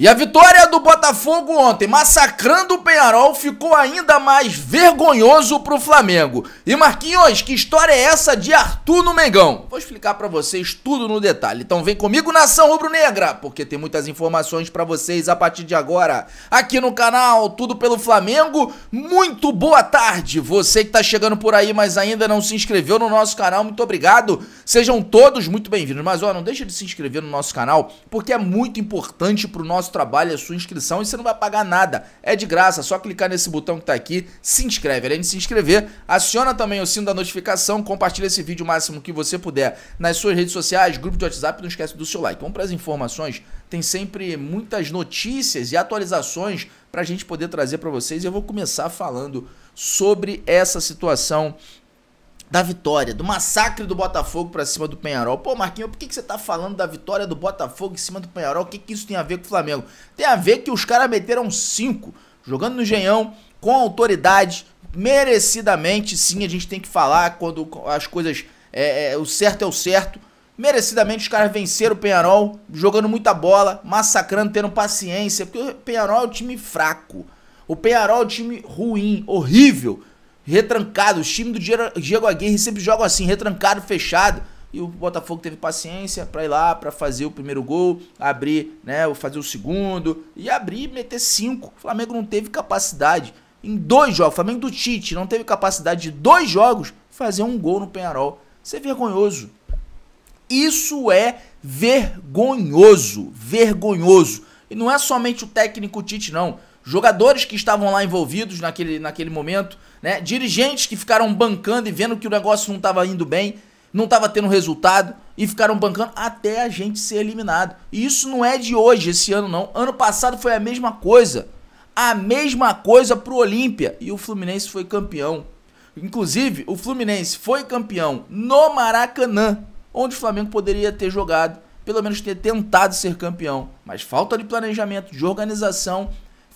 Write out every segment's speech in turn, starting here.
E a vitória do Botafogo ontem, massacrando o Penharol, ficou ainda mais vergonhoso pro Flamengo. E Marquinhos, que história é essa de Arthur no Mengão? Vou explicar para vocês tudo no detalhe. Então vem comigo nação rubro-negra, porque tem muitas informações para vocês a partir de agora. Aqui no canal Tudo pelo Flamengo. Muito boa tarde. Você que tá chegando por aí, mas ainda não se inscreveu no nosso canal, muito obrigado. Sejam todos muito bem-vindos. Mas ó, não deixa de se inscrever no nosso canal, porque é muito importante pro nosso nosso trabalho, a sua inscrição e você não vai pagar nada. É de graça, só clicar nesse botão que está aqui, se inscreve. Além de se inscrever, aciona também o sino da notificação, compartilha esse vídeo o máximo que você puder nas suas redes sociais, grupo de WhatsApp, não esquece do seu like. Vamos para as informações, tem sempre muitas notícias e atualizações para a gente poder trazer para vocês. Eu vou começar falando sobre essa situação da vitória, do massacre do Botafogo para cima do Penharol. Pô, Marquinhos, por que, que você tá falando da vitória do Botafogo em cima do Penharol? O que, que isso tem a ver com o Flamengo? Tem a ver que os caras meteram cinco, jogando no Genhão, com autoridade, merecidamente, sim, a gente tem que falar quando as coisas. É, é, o certo é o certo. Merecidamente os caras venceram o Penharol, jogando muita bola, massacrando, tendo paciência, porque o Penharol é um time fraco. O Penharol é um time ruim, horrível retrancado. O time do Diego Aguirre sempre joga assim, retrancado, fechado. E o Botafogo teve paciência para ir lá, para fazer o primeiro gol, abrir, né, fazer o segundo e abrir e meter cinco. O Flamengo não teve capacidade em dois jogos. O Flamengo do Tite não teve capacidade de dois jogos fazer um gol no Penharol. Isso é vergonhoso. Isso é vergonhoso, vergonhoso. E não é somente o técnico Tite não jogadores que estavam lá envolvidos naquele, naquele momento, né? dirigentes que ficaram bancando e vendo que o negócio não estava indo bem, não estava tendo resultado e ficaram bancando até a gente ser eliminado. E isso não é de hoje, esse ano não. Ano passado foi a mesma coisa. A mesma coisa pro Olímpia e o Fluminense foi campeão. Inclusive, o Fluminense foi campeão no Maracanã, onde o Flamengo poderia ter jogado, pelo menos ter tentado ser campeão. Mas falta de planejamento, de organização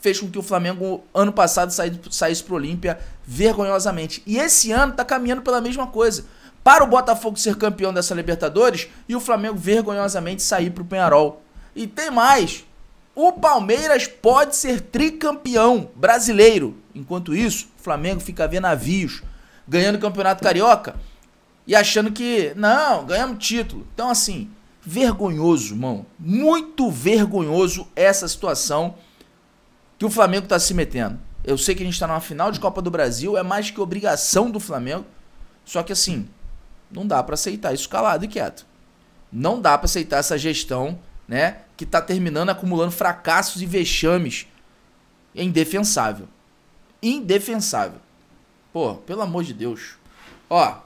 fez com que o Flamengo, ano passado, saísse, para pro Olímpia vergonhosamente. E esse ano tá caminhando pela mesma coisa. Para o Botafogo ser campeão dessa Libertadores e o Flamengo vergonhosamente sair pro Penharol. E tem mais. O Palmeiras pode ser tricampeão brasileiro. Enquanto isso, o Flamengo fica a ver navios, ganhando o Campeonato Carioca e achando que, não, ganhamos título. Então, assim, vergonhoso, irmão. Muito vergonhoso essa situação que o Flamengo está se metendo. Eu sei que a gente está numa final de Copa do Brasil, é mais que obrigação do Flamengo. Só que assim, não dá para aceitar isso calado e quieto. Não dá para aceitar essa gestão, né, que está terminando acumulando fracassos e vexames. É indefensável. Indefensável. Pô, pelo amor de Deus. Ó,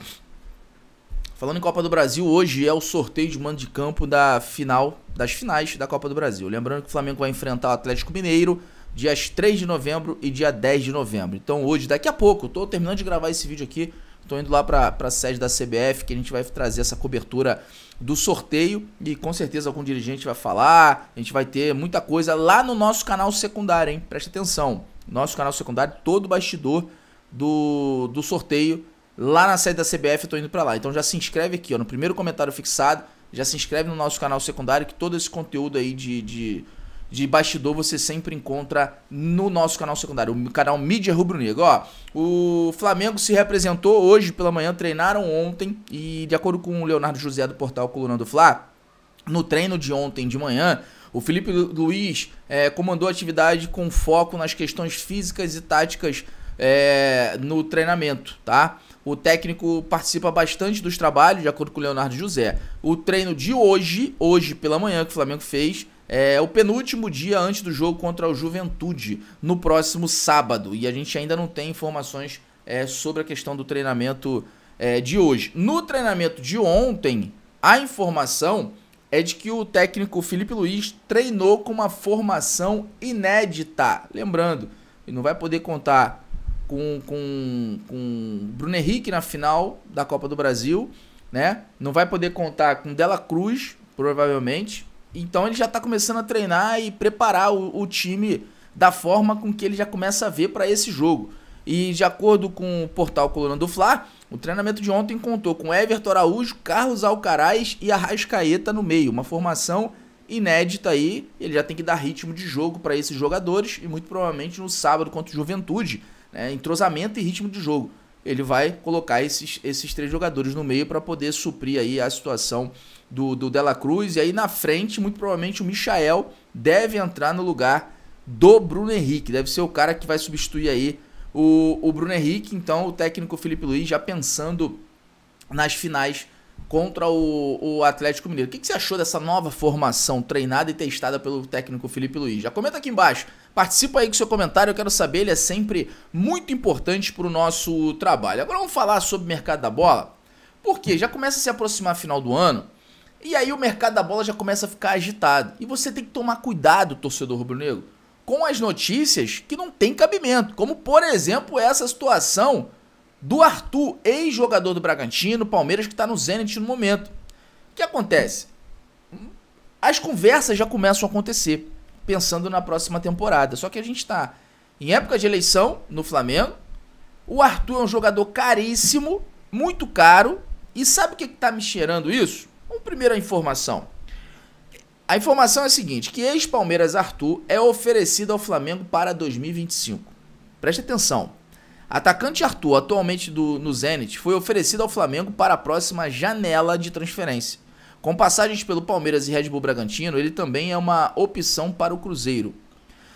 falando em Copa do Brasil, hoje é o sorteio de mando de campo da final, das finais da Copa do Brasil. Lembrando que o Flamengo vai enfrentar o Atlético Mineiro dias 3 de novembro e dia 10 de novembro. Então hoje, daqui a pouco, estou terminando de gravar esse vídeo aqui, estou indo lá para a sede da CBF, que a gente vai trazer essa cobertura do sorteio e com certeza algum dirigente vai falar, a gente vai ter muita coisa lá no nosso canal secundário, hein? Presta atenção, nosso canal secundário, todo bastidor do, do sorteio lá na sede da CBF, estou indo para lá. Então já se inscreve aqui, ó, no primeiro comentário fixado, já se inscreve no nosso canal secundário que todo esse conteúdo aí de, de de bastidor você sempre encontra no nosso canal secundário, o canal Mídia Rubro Negro. Ó, o Flamengo se representou hoje pela manhã, treinaram ontem e de acordo com o Leonardo José do portal Coluna do Fla, no treino de ontem de manhã, o Felipe Luiz é, comandou a atividade com foco nas questões físicas e táticas é, no treinamento, tá? O técnico participa bastante dos trabalhos, de acordo com o Leonardo José. O treino de hoje, hoje pela manhã que o Flamengo fez, é o penúltimo dia antes do jogo contra o Juventude, no próximo sábado. E a gente ainda não tem informações é, sobre a questão do treinamento é, de hoje. No treinamento de ontem, a informação é de que o técnico Felipe Luiz treinou com uma formação inédita. Lembrando, ele não vai poder contar com, com, com Bruno Henrique na final da Copa do Brasil, né? Não vai poder contar com Dela Cruz, provavelmente, então ele já está começando a treinar e preparar o, o, time da forma com que ele já começa a ver para esse jogo. E de acordo com o portal Coluna do Fla, o treinamento de ontem contou com Everton Araújo, Carlos Alcaraz e Arrascaeta no meio. Uma formação inédita aí. Ele já tem que dar ritmo de jogo para esses jogadores e muito provavelmente no sábado contra o Juventude, né, entrosamento e ritmo de jogo ele vai colocar esses, esses três jogadores no meio para poder suprir aí a situação do, do Dela Cruz. E aí na frente, muito provavelmente, o Michael deve entrar no lugar do Bruno Henrique. Deve ser o cara que vai substituir aí o, o Bruno Henrique. Então o técnico Felipe Luiz já pensando nas finais contra o, o Atlético Mineiro. O que, que, você achou dessa nova formação treinada e testada pelo técnico Felipe Luiz? Já comenta aqui embaixo, participa aí com seu comentário, eu quero saber, ele é sempre muito importante para o nosso trabalho. Agora vamos falar sobre o mercado da bola, porque já começa a se aproximar a final do ano, e aí o mercado da bola já começa a ficar agitado. E você tem que tomar cuidado, torcedor rubro-negro, com as notícias que não têm cabimento, como por exemplo essa situação do Arthur, ex-jogador do Bragantino, Palmeiras, que está no Zenit no momento. O que acontece? As conversas já começam a acontecer, pensando na próxima temporada. Só que a gente está em época de eleição no Flamengo. O Arthur é um jogador caríssimo, muito caro. E sabe o que está me cheirando isso? Uma primeira informação. A informação é a seguinte, que ex-Palmeiras Arthur é oferecido ao Flamengo para 2025. Preste atenção, Atacante Arthur, atualmente do, no Zenit, foi oferecido ao Flamengo para a próxima janela de transferência. Com passagens pelo Palmeiras e Red Bull Bragantino, ele também é uma opção para o Cruzeiro.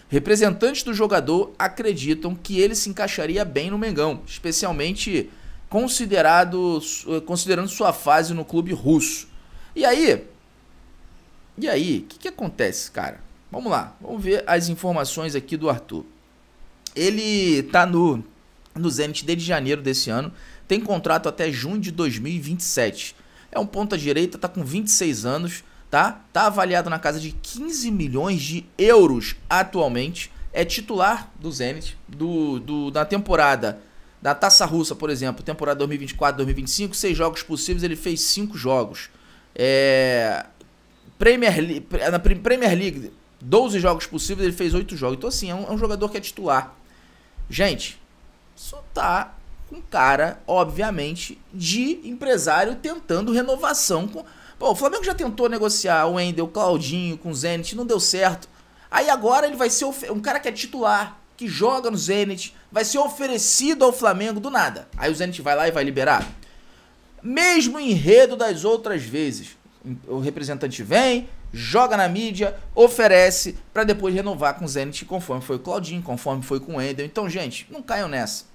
Representantes do jogador acreditam que ele se encaixaria bem no Mengão, especialmente considerado, eh, considerando sua fase no clube russo. E aí? E aí? O que, que acontece, cara? Vamos lá, vamos ver as informações aqui do Arthur. Ele tá no no Zenit desde janeiro desse ano. Tem contrato até junho de 2027. É um ponta-direita, tá com 26 anos, tá? Tá avaliado na casa de 15 milhões de euros atualmente. É titular do Zenit, do, do, da temporada da Taça Russa, por exemplo, temporada 2024-2025, seis jogos possíveis, ele fez cinco jogos. É, Premier, na Premier League, 12 jogos possíveis, ele fez oito jogos. Então, assim, é um, é um jogador que é titular. Gente, só tá com cara, obviamente, de empresário tentando renovação. Com... Pô, o Flamengo já tentou negociar o Wendel, o Claudinho com o Zenit, não deu certo. Aí agora ele vai ser um cara que é titular, que joga no Zenit, vai ser oferecido ao Flamengo do nada. Aí o Zenit vai lá e vai liberar. Mesmo enredo das outras vezes. O representante vem, joga na mídia, oferece para depois renovar com o Zenit, conforme foi o Claudinho, conforme foi com o Wendel. Então, gente, não caiam nessa.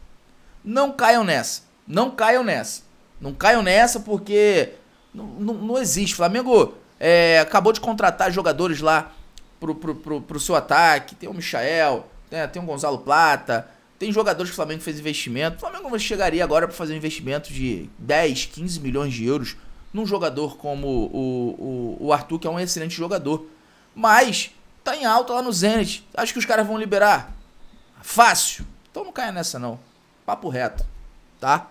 Não caiam nessa. Não caiam nessa. Não caiam nessa porque não, não, não existe. Flamengo é, acabou de contratar jogadores lá pro, pro, pro, pro seu ataque. Tem o Michael, tem, né, tem o Gonzalo Plata. Tem jogadores que o Flamengo fez investimento. O Flamengo chegaria agora para fazer um investimento de 10, 15 milhões de euros num jogador como o, o, o Arthur, que é um excelente jogador. Mas tá em alta lá no Zenit. Acho que os caras vão liberar. Fácil. Então não caia nessa não. Papo reto, tá?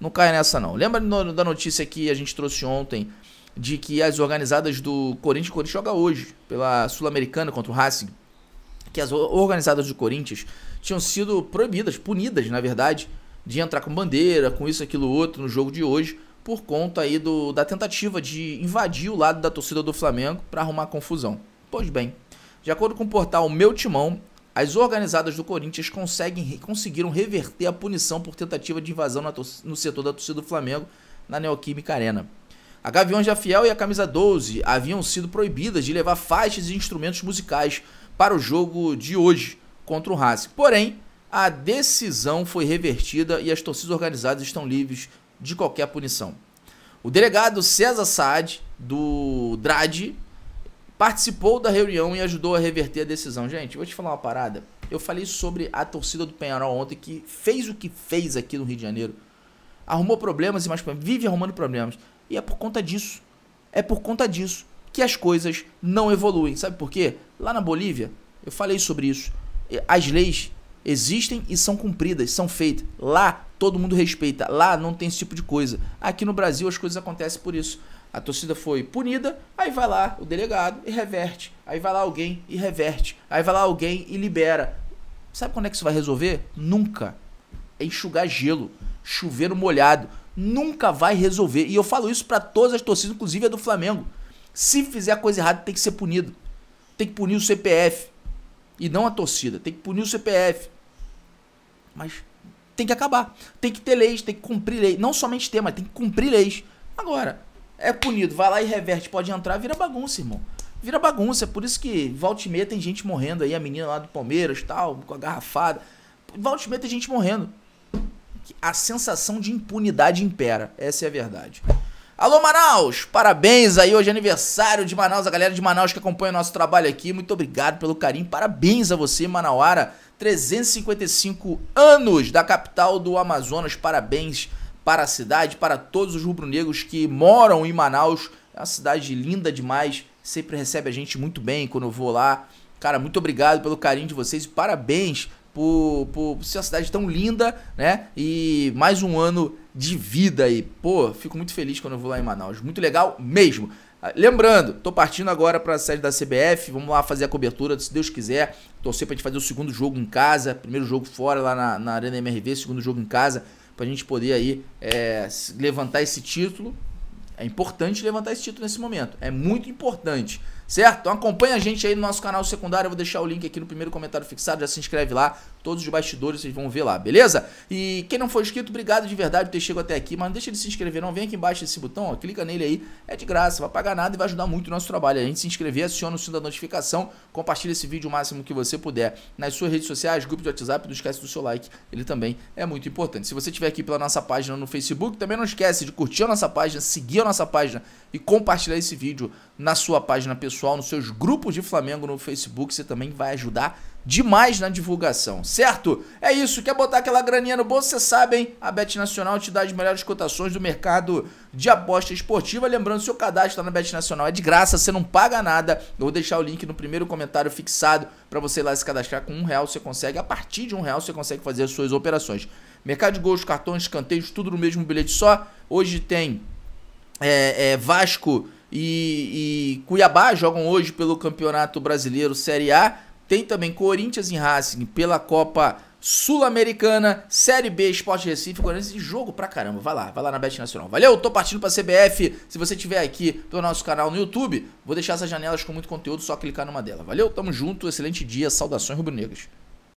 Não caia nessa não. Lembra no, da notícia que a gente trouxe ontem de que as organizadas do Corinthians, o Corinthians joga hoje pela Sul-Americana contra o Racing, que as organizadas do Corinthians tinham sido proibidas, punidas, na verdade, de entrar com bandeira, com isso, aquilo, outro no jogo de hoje, por conta aí do, da tentativa de invadir o lado da torcida do Flamengo para arrumar confusão. Pois bem, de acordo com o portal Meu Timão, as organizadas do Corinthians conseguem, conseguiram reverter a punição por tentativa de invasão no setor da torcida do Flamengo na Neoquímica Arena. A Gaviões da Fiel e a Camisa 12 haviam sido proibidas de levar faixas e instrumentos musicais para o jogo de hoje contra o Racing. Porém, a decisão foi revertida e as torcidas organizadas estão livres de qualquer punição. O delegado César Saad, do DRAD, participou da reunião e ajudou a reverter a decisão. Gente, vou te falar uma parada. Eu falei sobre a torcida do Penharol ontem que fez o que fez aqui no Rio de Janeiro. Arrumou problemas e mais problemas. Vive arrumando problemas. E é por conta disso. É por conta disso que as coisas não evoluem. Sabe por quê? Lá na Bolívia, eu falei sobre isso. As leis existem e são cumpridas, são feitas. Lá todo mundo respeita. Lá não tem esse tipo de coisa. Aqui no Brasil as coisas acontecem por isso a torcida foi punida, aí vai lá o delegado e reverte, aí vai lá alguém e reverte, aí vai lá alguém e libera. Sabe quando é que isso vai resolver? Nunca. É enxugar gelo, chuveiro molhado, nunca vai resolver. E eu falo isso para todas as torcidas, inclusive a do Flamengo. Se fizer a coisa errada, tem que ser punido. Tem que punir o CPF e não a torcida, tem que punir o CPF. Mas tem que acabar. Tem que ter leis, tem que cumprir leis. Não somente ter, mas tem que cumprir leis. Agora, é punido, vai lá e reverte, pode entrar, vira bagunça, irmão. Vira bagunça, é por isso que volta e meia tem gente morrendo aí, a menina lá do Palmeiras tal, com a garrafada. Volta e meia tem gente morrendo. A sensação de impunidade impera, essa é a verdade. Alô, Manaus! Parabéns aí, hoje é aniversário de Manaus, a galera de Manaus que acompanha o nosso trabalho aqui. Muito obrigado pelo carinho, parabéns a você, Manauara. 355 anos da capital do Amazonas, parabéns para a cidade, para todos os rubro-negros que moram em Manaus. É uma cidade linda demais, sempre recebe a gente muito bem quando eu vou lá. Cara, muito obrigado pelo carinho de vocês e parabéns por, por, ser uma cidade tão linda, né? E mais um ano de vida aí. Pô, fico muito feliz quando eu vou lá em Manaus. Muito legal mesmo. Ah, lembrando, tô partindo agora para a sede da CBF, vamos lá fazer a cobertura, se Deus quiser. Torcer pra gente fazer o segundo jogo em casa, primeiro jogo fora lá na, na Arena MRV, segundo jogo em casa para a gente poder aí é, levantar esse título. É importante levantar esse título nesse momento. É muito importante certo? Então acompanha a gente aí no nosso canal secundário, eu vou deixar o link aqui no primeiro comentário fixado, já se inscreve lá, todos os bastidores vocês vão ver lá, beleza? E quem não for inscrito, obrigado de verdade por ter chegado até aqui, mas não deixa de se inscrever não, vem aqui embaixo desse botão, ó, clica nele aí, é de graça, vai pagar nada e vai ajudar muito o nosso trabalho, a gente se inscrever, aciona o sino da notificação, compartilha esse vídeo o máximo que você puder nas suas redes sociais, grupo de WhatsApp, não esquece do seu like, ele também é muito importante. Se você estiver aqui pela nossa página no Facebook, também não esquece de curtir a nossa página, seguir a nossa página e compartilhar esse vídeo na sua página pessoal pessoal, nos seus grupos de Flamengo no Facebook, você também vai ajudar demais na divulgação, certo? É isso, quer botar aquela graninha no bolso, você sabe, hein? A Bet Nacional te dá as melhores cotações do mercado de aposta esportiva. Lembrando, seu cadastro na Bet Nacional é de graça, você não paga nada. Eu vou deixar o link no primeiro comentário fixado para você ir lá se cadastrar com um real, você consegue, a partir de um real, você consegue fazer as suas operações. Mercado de gols, cartões, escanteios, tudo no mesmo bilhete só. Hoje tem é, é, Vasco e, e Cuiabá jogam hoje pelo Campeonato Brasileiro Série A. Tem também Corinthians e Racing pela Copa Sul-Americana, Série B, Esporte Recife, Corinthians, jogo pra caramba. Vai lá, vai lá na Bet Nacional. Valeu, tô partindo pra CBF. Se você tiver aqui pelo nosso canal no YouTube, vou deixar essas janelas com muito conteúdo, só clicar numa delas. Valeu, tamo junto, excelente dia, saudações rubro-negras.